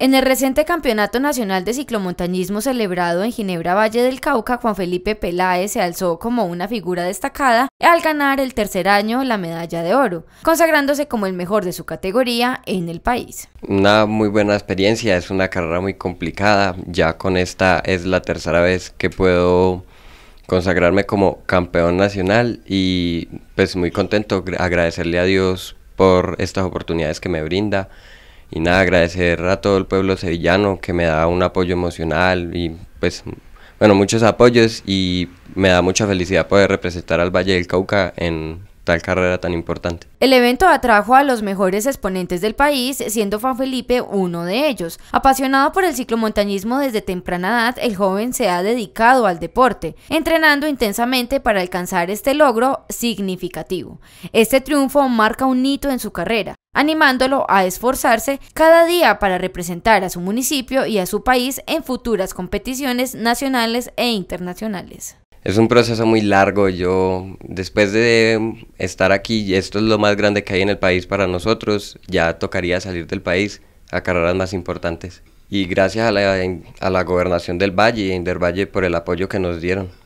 En el reciente Campeonato Nacional de Ciclomontañismo celebrado en Ginebra Valle del Cauca, Juan Felipe Peláez se alzó como una figura destacada al ganar el tercer año la medalla de oro, consagrándose como el mejor de su categoría en el país. Una muy buena experiencia, es una carrera muy complicada, ya con esta es la tercera vez que puedo consagrarme como campeón nacional y pues muy contento, agradecerle a Dios por estas oportunidades que me brinda y nada, agradecer a todo el pueblo sevillano que me da un apoyo emocional y pues, bueno, muchos apoyos y me da mucha felicidad poder representar al Valle del Cauca en tal carrera tan importante. El evento atrajo a los mejores exponentes del país, siendo Juan Felipe uno de ellos. Apasionado por el ciclomontañismo desde temprana edad, el joven se ha dedicado al deporte, entrenando intensamente para alcanzar este logro significativo. Este triunfo marca un hito en su carrera, animándolo a esforzarse cada día para representar a su municipio y a su país en futuras competiciones nacionales e internacionales es un proceso muy largo. Yo, después de estar aquí, esto es lo más grande que hay en el país para nosotros, ya tocaría salir del país a carreras más importantes. Y gracias a la, a la gobernación del Valle y Valle por el apoyo que nos dieron.